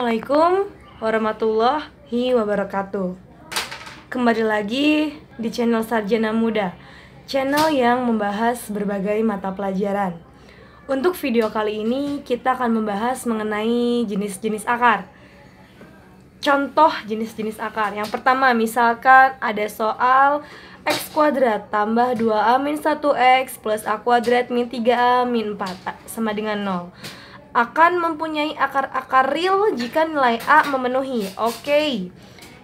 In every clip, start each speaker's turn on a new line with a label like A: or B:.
A: Assalamualaikum warahmatullahi wabarakatuh Kembali lagi di channel Sarjana Muda Channel yang membahas berbagai mata pelajaran Untuk video kali ini kita akan membahas mengenai jenis-jenis akar Contoh jenis-jenis akar Yang pertama misalkan ada soal X kuadrat tambah 2A min 1X plus A kuadrat min 3A min 4 sama dengan 0 akan mempunyai akar-akar real jika nilai A memenuhi. Oke. Okay.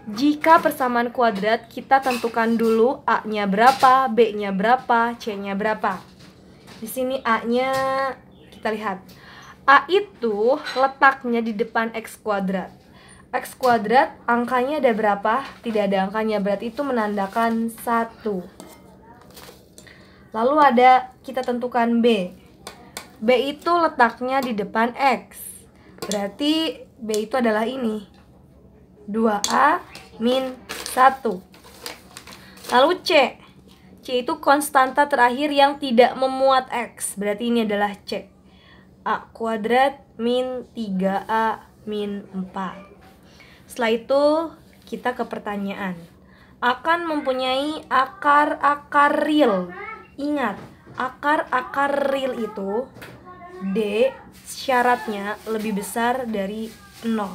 A: Jika persamaan kuadrat, kita tentukan dulu A-nya berapa, B-nya berapa, C-nya berapa. Di sini A-nya kita lihat. A itu letaknya di depan X kuadrat. X kuadrat angkanya ada berapa? Tidak ada angkanya, berarti itu menandakan satu. Lalu ada kita tentukan B. B itu letaknya di depan X. Berarti B itu adalah ini. 2A min 1. Lalu C. C itu konstanta terakhir yang tidak memuat X. Berarti ini adalah C. A kuadrat min 3A min 4. Setelah itu kita ke pertanyaan. Akan mempunyai akar-akar real. Ingat, akar-akar real itu D syaratnya lebih besar dari 0.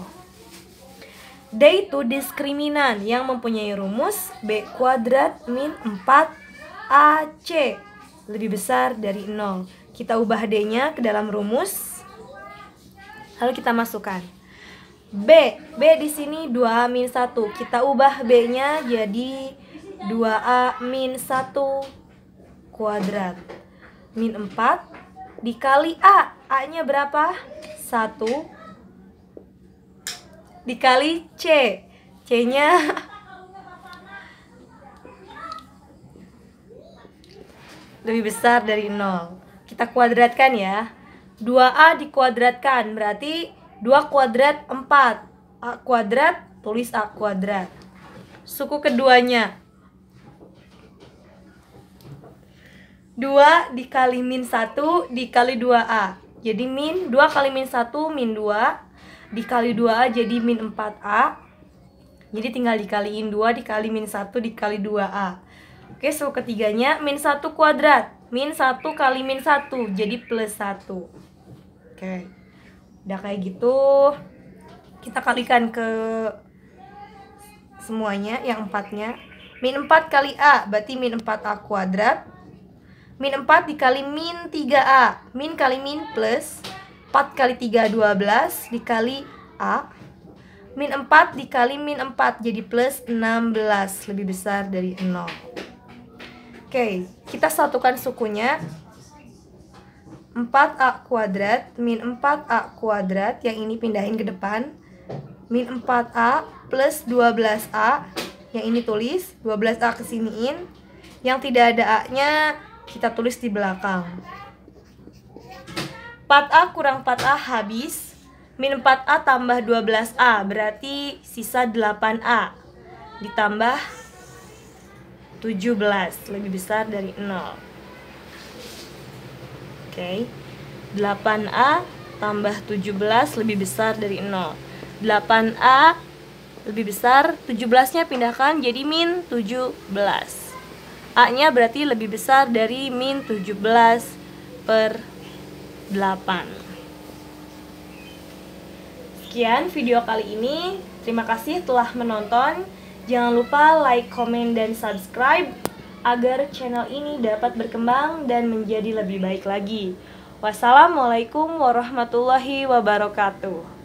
A: D itu diskriminan yang mempunyai rumus B kuadrat min 4 AC lebih besar dari 0. Kita ubah D-nya ke dalam rumus. Lalu kita masukkan. B, B di sini 2A min 1. Kita ubah B-nya jadi 2A min 1 kuadrat. Min 4 dikali A. A-nya berapa? 1 dikali C. C-nya lebih besar dari 0. Kita kuadratkan ya. 2A dikuadratkan berarti 2 kuadrat 4. A kuadrat tulis A kuadrat. Suku keduanya 2 dikali min 1 dikali 2A. Jadi min 2 kali min 1 min 2 dikali 2A jadi min 4A. Jadi tinggal dikaliin 2 dikali min 1 dikali 2A. Oke, so ketiganya min 1 kuadrat. Min 1 kali min 1 jadi plus 1. Oke. Udah kayak gitu kita kalikan ke semuanya yang empatnya min 4 kali A berarti min 4A kuadrat Min 4 dikali min 3A. Min kali min plus 4 kali 3 12 dikali A. Min 4 dikali min 4 jadi plus 16 lebih besar dari 0. Oke, kita satukan sukunya. 4A kuadrat min 4A kuadrat yang ini pindahin ke depan. Min 4A plus 12A yang ini tulis 12A kesiniin. Yang tidak ada A-nya kita tulis di belakang. 4 a kurang 4 a habis. Min 4A tambah 12A berarti sisa 8A. Ditambah 17 lebih besar dari 0. Oke. Okay. 8A tambah 17 lebih besar dari 0. 8A lebih besar, 17-nya pindahkan jadi min 17. A-nya berarti lebih besar dari min 17 per 8. Sekian video kali ini. Terima kasih telah menonton. Jangan lupa like, komen, dan subscribe agar channel ini dapat berkembang dan menjadi lebih baik lagi. Wassalamualaikum warahmatullahi wabarakatuh.